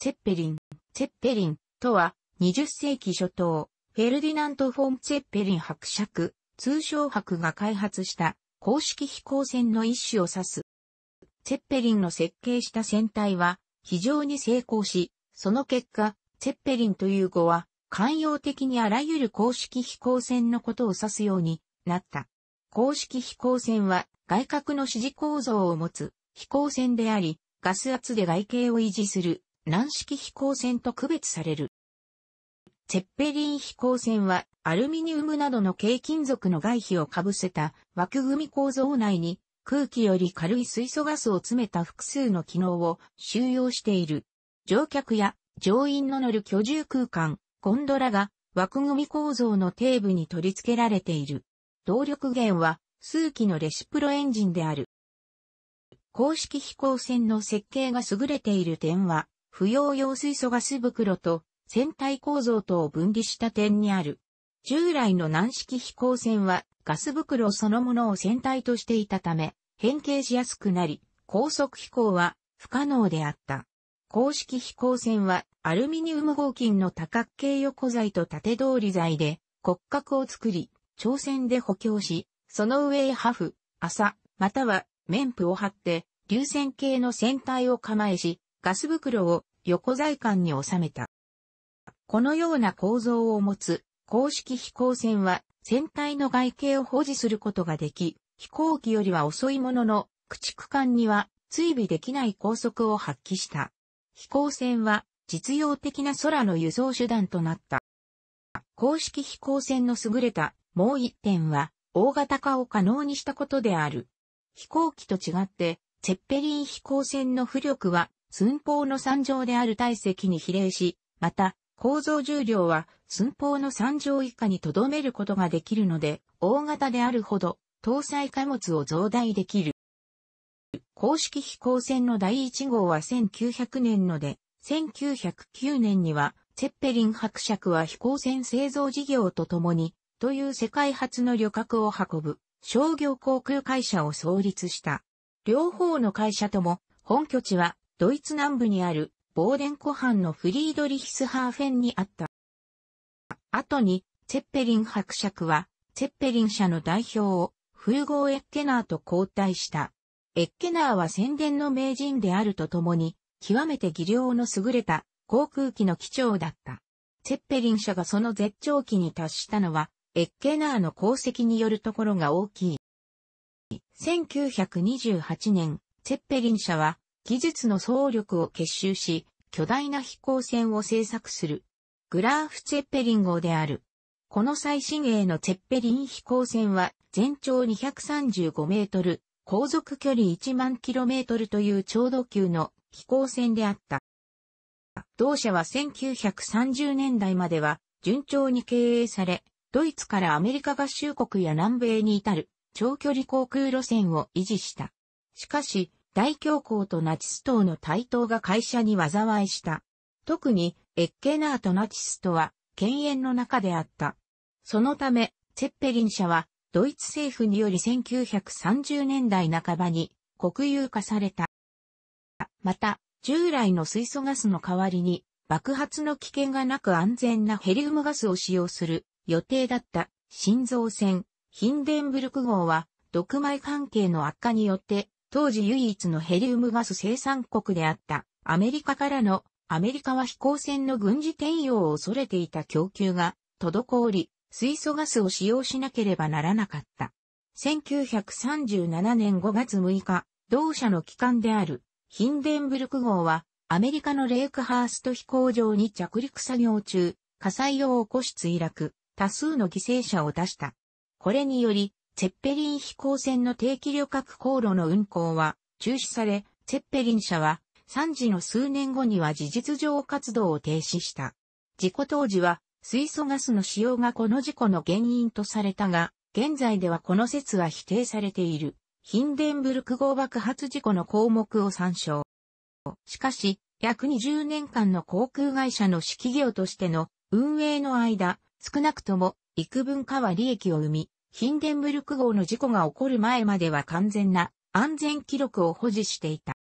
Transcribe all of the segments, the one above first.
ツェッペリン。ツェッペリンとは、20世紀初頭、フェルディナント・フォン・ツェッペリン伯爵、通称伯が開発した公式飛行船の一種を指す。ツェッペリンの設計した船体は非常に成功し、その結果、ツェッペリンという語は寛容的にあらゆる公式飛行船のことを指すようになった。公式飛行船は外角の支持構造を持つ飛行船であり、ガス圧で外形を維持する軟式飛行船と区別される。ツェッペリン飛行船はアルミニウムなどの軽金属の外皮をかぶせた枠組み構造内に空気より軽い水素ガスを詰めた複数の機能を収容している。乗客や乗員の乗る居住空間、ゴンドラが枠組み構造の底部に取り付けられている。動力源は数機のレシプロエンジンである。公式飛行船の設計が優れている点は、不要用水素ガス袋と船体構造とを分離した点にある。従来の軟式飛行船はガス袋そのものを船体としていたため、変形しやすくなり、高速飛行は不可能であった。公式飛行船はアルミニウム合金の多角形横材と縦通り材で骨格を作り、挑戦で補強し、その上へハフ、麻、または綿布を張って、流線形の船体を構えし、ガス袋を横財管に収めた。このような構造を持つ公式飛行船は船体の外形を保持することができ、飛行機よりは遅いものの駆逐艦には追尾できない高速を発揮した。飛行船は実用的な空の輸送手段となった。公式飛行船の優れたもう一点は大型化を可能にしたことである。飛行機と違って、ツェッペリン飛行船の浮力は寸法の三乗である体積に比例し、また、構造重量は寸法の三乗以下に留めることができるので、大型であるほど、搭載貨物を増大できる。公式飛行船の第1号は1900年ので、1909年には、セッペリン伯爵は飛行船製造事業とともに、という世界初の旅客を運ぶ商業航空会社を創立した。両方の会社とも本拠地はドイツ南部にあるボーデン湖畔のフリードリヒスハーフェンにあった。後に、チェッペリン伯爵は、チェッペリン社の代表を、フーゴー・エッケナーと交代した。エッケナーは宣伝の名人であるとともに、極めて技量の優れた航空機の機長だった。チェッペリン社がその絶頂期に達したのは、エッケナーの功績によるところが大きい。1928年、チェッペリン社は技術の総力を結集し、巨大な飛行船を製作する。グラーフ・ツェッペリン号である。この最新鋭のツェッペリン飛行船は全長235メートル、航続距離1万キロメートルという超度級の飛行船であった。同社は1930年代までは順調に経営され、ドイツからアメリカ合衆国や南米に至る長距離航空路線を維持した。しかし、大恐慌とナチス党の台頭が会社に災いした。特に、エッケナーとナチスとは、犬猿の中であった。そのため、ツェッペリン社は、ドイツ政府により1930年代半ばに国有化された。また、従来の水素ガスの代わりに爆発の危険がなく安全なヘリウムガスを使用する予定だった心臓船ヒンデンブルク号は毒米関係の悪化によって当時唯一のヘリウムガス生産国であったアメリカからのアメリカは飛行船の軍事転用を恐れていた供給が滞り、水素ガスを使用しなければならなかった。1937年5月6日、同社の機関であるヒンデンブルク号はアメリカのレイクハースト飛行場に着陸作業中、火災を起こし墜落、多数の犠牲者を出した。これにより、ツェッペリン飛行船の定期旅客航路の運航は中止され、ツェッペリン社は3時の数年後には事実上活動を停止した。事故当時は水素ガスの使用がこの事故の原因とされたが、現在ではこの説は否定されている。ヒンデンブルク号爆発事故の項目を参照。しかし、約20年間の航空会社の指揮業としての運営の間、少なくとも幾分かは利益を生み、ヒンデンブルク号の事故が起こる前までは完全な安全記録を保持していた。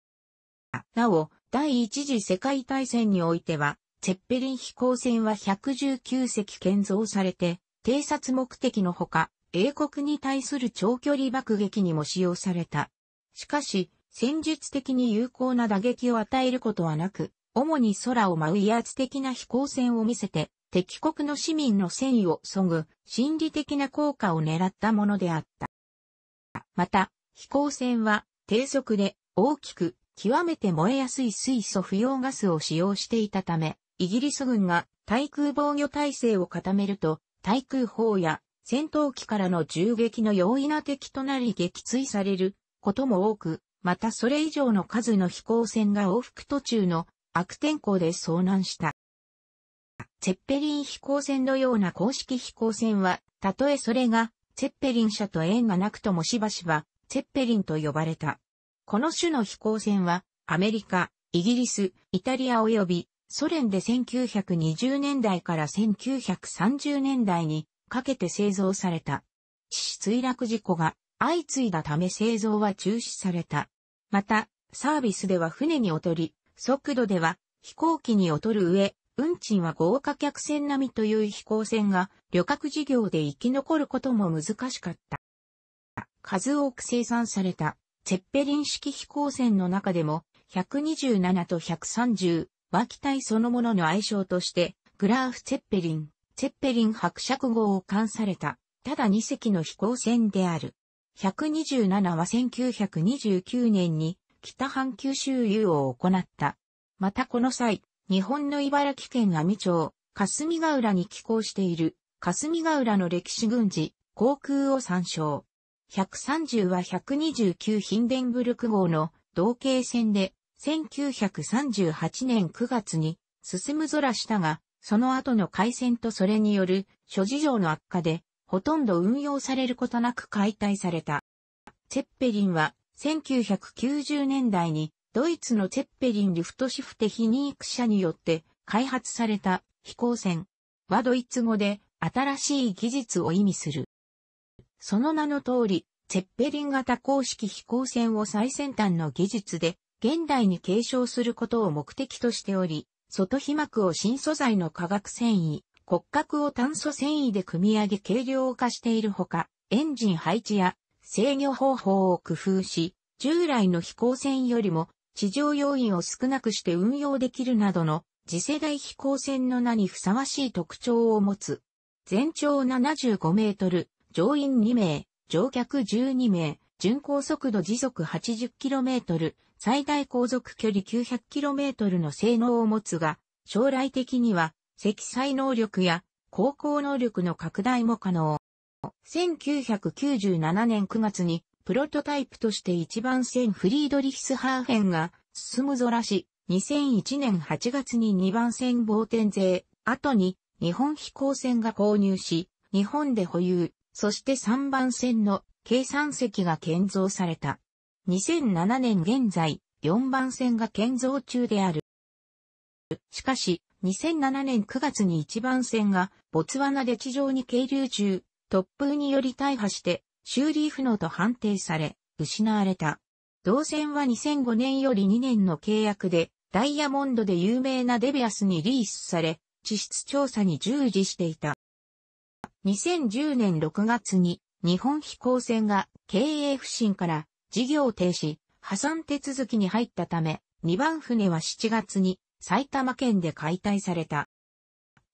なお、第一次世界大戦においては、チェッペリン飛行船は119隻建造されて、偵察目的のほか、英国に対する長距離爆撃にも使用された。しかし、戦術的に有効な打撃を与えることはなく、主に空を舞う威圧的な飛行船を見せて、敵国の市民の戦意を削ぐ心理的な効果を狙ったものであった。また、飛行船は低速で大きく極めて燃えやすい水素不要ガスを使用していたため、イギリス軍が対空防御体制を固めると、対空砲や戦闘機からの銃撃の容易な敵となり撃墜されることも多く、またそれ以上の数の飛行船が往復途中の悪天候で遭難した。チェッペリン飛行船のような公式飛行船は、たとえそれが、チェッペリン社と縁がなくともしばしば、チェッペリンと呼ばれた。この種の飛行船は、アメリカ、イギリス、イタリア及び、ソ連で1920年代から1930年代にかけて製造された。致死墜落事故が相次いだため製造は中止された。また、サービスでは船に劣り、速度では飛行機に劣る上、運賃は豪華客船並みという飛行船が旅客事業で生き残ることも難しかった。数多く生産されたチェッペリン式飛行船の中でも127と130は機体そのものの愛称としてグラーフ・チェッペリン、チェッペリン伯爵号を冠されたただ2隻の飛行船である。127は1929年に北半球周遊を行った。またこの際、日本の茨城県阿見町、霞ヶ浦に寄港している、霞ヶ浦の歴史軍事、航空を参照。130は129ヒンデンブルク号の同型船で、1938年9月に進む空したが、その後の海戦とそれによる諸事情の悪化で、ほとんど運用されることなく解体された。ツェッペリンは1990年代にドイツのチェッペリン・リフトシフテ・ヒニーク社によって開発された飛行船はドイツ語で新しい技術を意味する。その名の通り、チェッペリン型公式飛行船を最先端の技術で現代に継承することを目的としており、外皮膜を新素材の化学繊維、骨格を炭素繊維で組み上げ軽量化しているほか、エンジン配置や制御方法を工夫し、従来の飛行船よりも地上要員を少なくして運用できるなどの次世代飛行船の名にふさわしい特徴を持つ。全長75メートル、乗員2名、乗客12名、巡航速度時速 80km、最大航続距離 900km の性能を持つが、将来的には積載能力や航行能力の拡大も可能。1997年9月にプロトタイプとして1番線フリードリヒスハーフェンが進むぞらし、2001年8月に2番線防天税、後に日本飛行船が購入し、日本で保有、そして3番線の計算席が建造された。2007年現在、4番線が建造中である。しかし、2007年9月に1番線がボツワナで地上に係留中、突風により大破して修理不能と判定され、失われた。同線は2005年より2年の契約で、ダイヤモンドで有名なデビアスにリースされ、地質調査に従事していた。2010年6月に日本飛行船が経営不振から事業停止、破産手続きに入ったため、2番船は7月に埼玉県で解体された。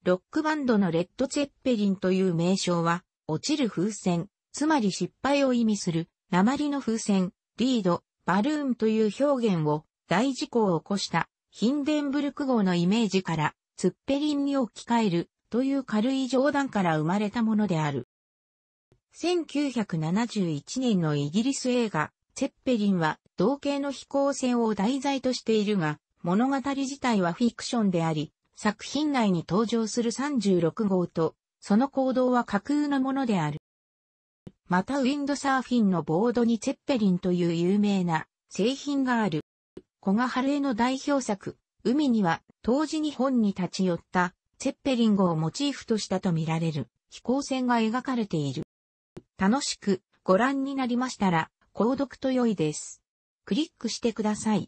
ロックバンドのレッド・ツェッペリンという名称は、落ちる風船、つまり失敗を意味する、鉛の風船、リード、バルーンという表現を大事故を起こしたヒンデンブルク号のイメージから、ツッペリンに置き換えるという軽い冗談から生まれたものである。1971年のイギリス映画、ツッペリンは同型の飛行船を題材としているが、物語自体はフィクションであり、作品内に登場する36号と、その行動は架空のものである。またウィンドサーフィンのボードにチェッペリンという有名な製品がある。小賀春江の代表作、海には当時日本に立ち寄ったチェッペリン号をモチーフとしたとみられる飛行船が描かれている。楽しくご覧になりましたら、購読と良いです。クリックしてください。